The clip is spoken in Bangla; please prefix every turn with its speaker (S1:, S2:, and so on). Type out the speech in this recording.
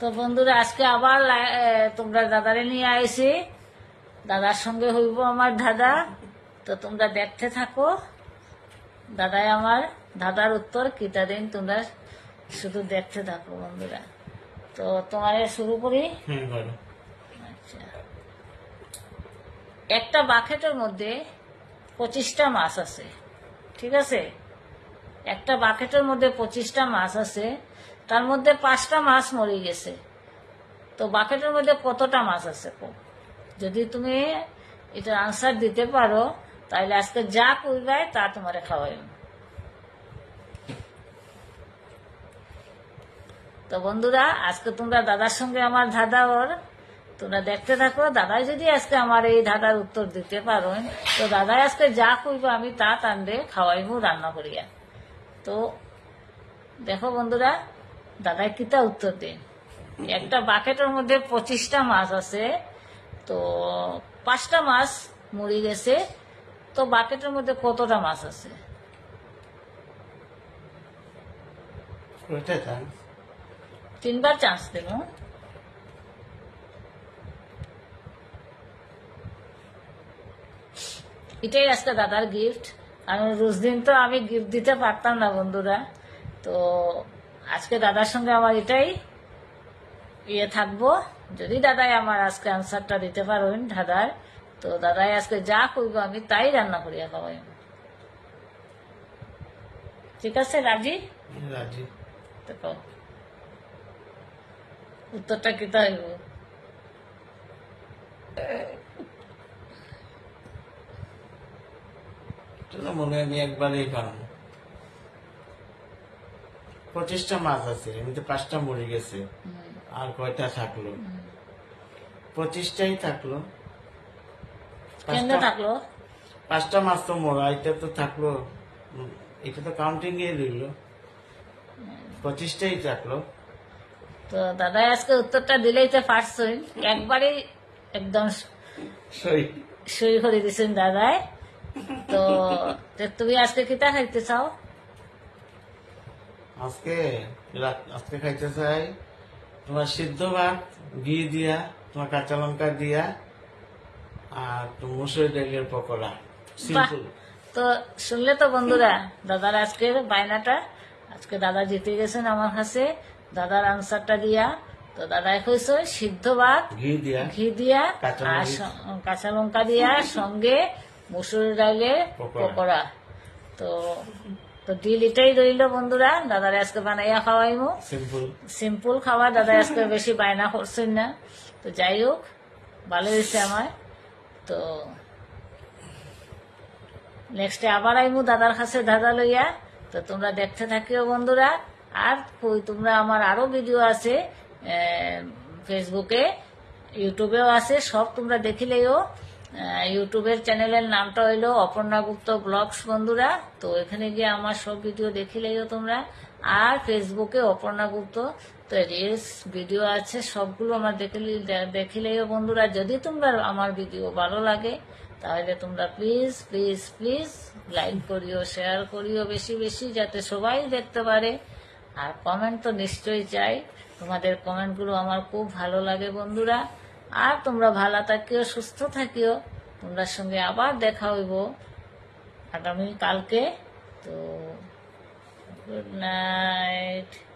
S1: তো বন্ধুরা আজকে আবার তোমরা দাদারে নিয়ে আইসি দাদার সঙ্গে হইব আমার দাদা তো তোমরা দেখতে থাকো দাদাই আমার দাদার উত্তর কিতা দিন তোমরা শুধু দেখতে থাকো বন্ধুরা তো তোমার শুরু করি আচ্ছা একটা বাকেটের মধ্যে পঁচিশটা মাছ আছে ঠিক আছে একটা বাকেটের মধ্যে পঁচিশটা মাছ আছে তার মধ্যে পাঁচটা মাছ মরে গেছে তো বাকেটের মধ্যে কতটা মাছ আছে যদি তুমি এটার আনসার দিতে পারো তাহলে আজকে যা করবে তা তোমার খাওয়াই তো বন্ধুরা আজকে তোমরা দাদার সঙ্গে আমার দাদা ওর তোমরা দেখতে থাকো দাদাই যদি আজকে আমার এই দাদার উত্তর দিতে পারো তো দাদাই আজকে যা কইব আমি তা টানবে খাওয়াইবো রান্না করিয়া তো দেখো বন্ধুরা দাদা কিতা উত্তর দেন একটা বাকেটের মধ্যে পঁচিশটা মাছ আছে তো পাঁচটা মাছ মরি গেছে তো বাকেটের মধ্যে কতটা মাছ আছে তিনবার চান্স দেব এটাই আজকে দাদার গিফট আমি রোজ দিন তো আমি গিফট দিতে পারতাম না বন্ধুরা তো আজকে দাদার সঙ্গে আমার এটাই ইয়ে থাকবো যদি দাদাই আমার আজকে আনসারটা দিতে পারবেন দাদার তো দাদাই আজকে যা করব আমি তাই রান্না করিয়া খাওয়াই ঠিক আছে রাজি রাজি উত্তরটা কি তাই
S2: মনে আমি একবারই পারবো পঁচিশটা মাছ আছে এমনিতে পাঁচটা মরে গেছে আর কয়টা থাকলো পঁচিশটাই থাকলো থাকলো পাঁচটা মাছ তো মরা এটা তো থাকলো এটা তো কাউন্টিং এ রইল পঁচিশটাই থাকলো
S1: তো দাদা আজকে উত্তরটা দিলেই তো পারছই একবারে একদম সই সই করে দিছেন দাদাই তো তুমি আজকে কিতা খাইতে চাও
S2: আজকে আজকে খাইতে চাই তোমার সিদ্ধ ভাত ঘি দিয়া তোমার কাঁচা লঙ্কা দিয়া আর মুসুরি ডালের পকোড়া সিম্পল
S1: তো শুনলে তো বন্ধুরা দাদার আজকের বায়নাটা আজকে দাদা জিতে গেছেন আমার কাছে দাদার আনসারটা দিয়া তো দাদা কইছে সিদ্ধ ভাত
S2: ঘি দিয়া ঘি
S1: দিয়া কাঁচা লঙ্কা দিয়া সঙ্গে মুসুর ডালের পকোড়া তো তো ডিল এটাই রইল বন্ধুরা দাদার আজকে বানাইয়া খাওয়াইমু সিম্পল খাওয়া দাদা আজকে বেশি বায়না করছেন না তো যাই হোক ভালো হয়েছে আমার তো নেক্সটে আবার আইমু দাদার কাছে দাদা লইয়া তো তোমরা দেখতে থাকিও বন্ধুরা আর তোমরা আমার আরো ভিডিও আছে ফেসবুকে ইউটিউবেও আছে সব তোমরা দেখিলেও ইউটিউবের চ্যানেলের নামটা হইলো অপর্ণাগুপ্ত ব্লগস বন্ধুরা তো এখানে গিয়ে আমার সব ভিডিও দেখিলেইও তোমরা আর ফেসবুকে অপর্ণাগুপ্ত তো রিলস ভিডিও আছে সবগুলো আমার দেখিলে দেখিলেইও বন্ধুরা যদি তোমরা আমার ভিডিও ভালো লাগে তাহলে তোমরা প্লিজ প্লিজ প্লিজ লাইক করিও শেয়ার করিও বেশি বেশি যাতে সবাই দেখতে পারে আর কমেন্ট তো নিশ্চয়ই চাই তোমাদের কমেন্টগুলো আমার খুব ভালো লাগে বন্ধুরা আর তোমরা ভালো থাকিও সুস্থ থাকিও তোমরা সঙ্গে আবার দেখা হইব আগামী কালকে তো গুড নাইট